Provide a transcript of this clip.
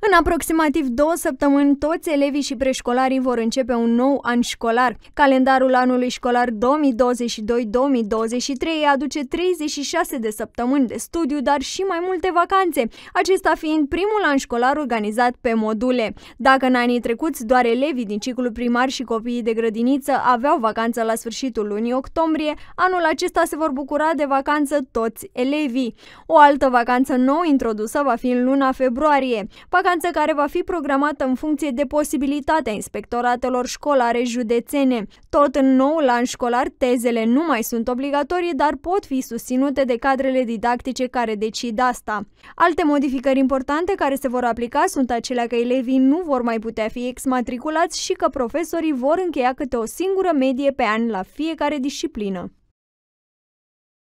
În aproximativ două săptămâni, toți elevii și preșcolarii vor începe un nou an școlar. Calendarul anului școlar 2022-2023 aduce 36 de săptămâni de studiu, dar și mai multe vacanțe, acesta fiind primul an școlar organizat pe module. Dacă în anii trecuți doar elevii din ciclul primar și copiii de grădiniță aveau vacanță la sfârșitul lunii octombrie, anul acesta se vor bucura de vacanță toți elevii. O altă vacanță nou introdusă va fi în luna februarie vacanță care va fi programată în funcție de posibilitatea inspectoratelor școlare județene. Tot în noul an școlar, tezele nu mai sunt obligatorii, dar pot fi susținute de cadrele didactice care decid asta. Alte modificări importante care se vor aplica sunt acelea că elevii nu vor mai putea fi exmatriculați și că profesorii vor încheia câte o singură medie pe an la fiecare disciplină.